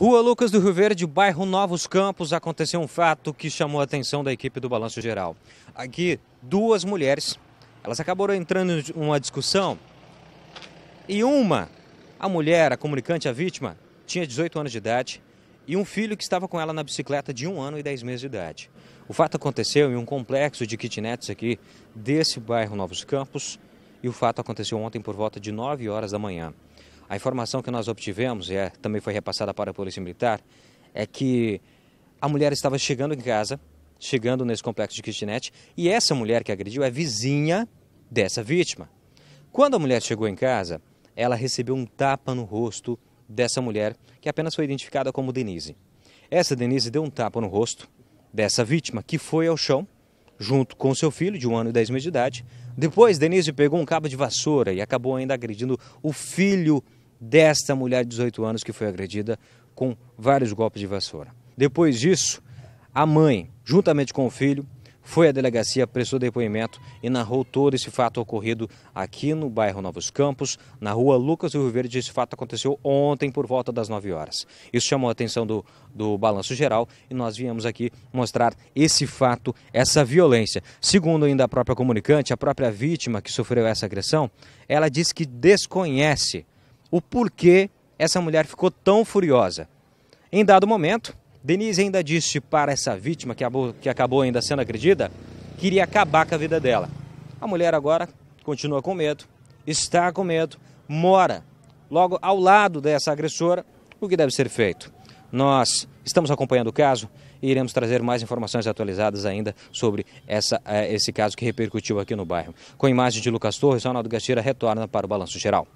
Rua Lucas do Rio Verde, bairro Novos Campos, aconteceu um fato que chamou a atenção da equipe do Balanço Geral. Aqui, duas mulheres, elas acabaram entrando em uma discussão e uma, a mulher, a comunicante, a vítima, tinha 18 anos de idade e um filho que estava com ela na bicicleta de um ano e 10 meses de idade. O fato aconteceu em um complexo de kitnets aqui desse bairro Novos Campos e o fato aconteceu ontem por volta de 9 horas da manhã. A informação que nós obtivemos, e é, também foi repassada para a Polícia Militar, é que a mulher estava chegando em casa, chegando nesse complexo de kitnet, e essa mulher que agrediu é vizinha dessa vítima. Quando a mulher chegou em casa, ela recebeu um tapa no rosto dessa mulher, que apenas foi identificada como Denise. Essa Denise deu um tapa no rosto dessa vítima, que foi ao chão, junto com seu filho, de um ano e dez meses de idade. Depois, Denise pegou um cabo de vassoura e acabou ainda agredindo o filho desta mulher de 18 anos que foi agredida com vários golpes de vassoura. Depois disso, a mãe, juntamente com o filho, foi à delegacia, prestou depoimento e narrou todo esse fato ocorrido aqui no bairro Novos Campos, na rua Lucas do Rio Verde. Esse fato aconteceu ontem por volta das 9 horas. Isso chamou a atenção do, do Balanço Geral e nós viemos aqui mostrar esse fato, essa violência. Segundo ainda a própria comunicante, a própria vítima que sofreu essa agressão, ela diz que desconhece o porquê essa mulher ficou tão furiosa. Em dado momento, Denise ainda disse para essa vítima, que acabou, que acabou ainda sendo agredida, que iria acabar com a vida dela. A mulher agora continua com medo, está com medo, mora logo ao lado dessa agressora. O que deve ser feito? Nós estamos acompanhando o caso e iremos trazer mais informações atualizadas ainda sobre essa, eh, esse caso que repercutiu aqui no bairro. Com imagem de Lucas Torres, Ronaldo Gasteira retorna para o Balanço Geral.